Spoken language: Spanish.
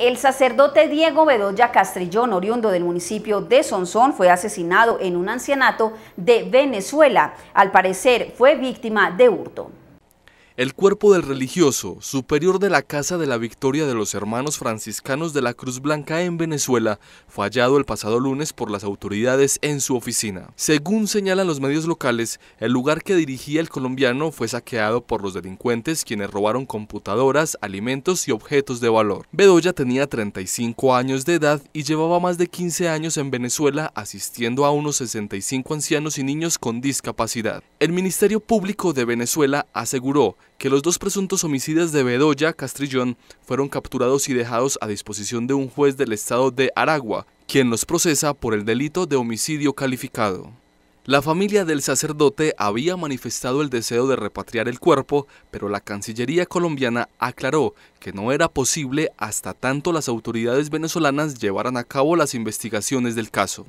El sacerdote Diego Bedoya Castrillón, oriundo del municipio de Sonsón, fue asesinado en un ancianato de Venezuela. Al parecer fue víctima de hurto. El cuerpo del religioso, superior de la Casa de la Victoria de los Hermanos Franciscanos de la Cruz Blanca en Venezuela, fue hallado el pasado lunes por las autoridades en su oficina. Según señalan los medios locales, el lugar que dirigía el colombiano fue saqueado por los delincuentes quienes robaron computadoras, alimentos y objetos de valor. Bedoya tenía 35 años de edad y llevaba más de 15 años en Venezuela asistiendo a unos 65 ancianos y niños con discapacidad. El Ministerio Público de Venezuela aseguró que los dos presuntos homicidas de Bedoya Castrillón fueron capturados y dejados a disposición de un juez del estado de Aragua, quien los procesa por el delito de homicidio calificado. La familia del sacerdote había manifestado el deseo de repatriar el cuerpo, pero la Cancillería colombiana aclaró que no era posible hasta tanto las autoridades venezolanas llevaran a cabo las investigaciones del caso.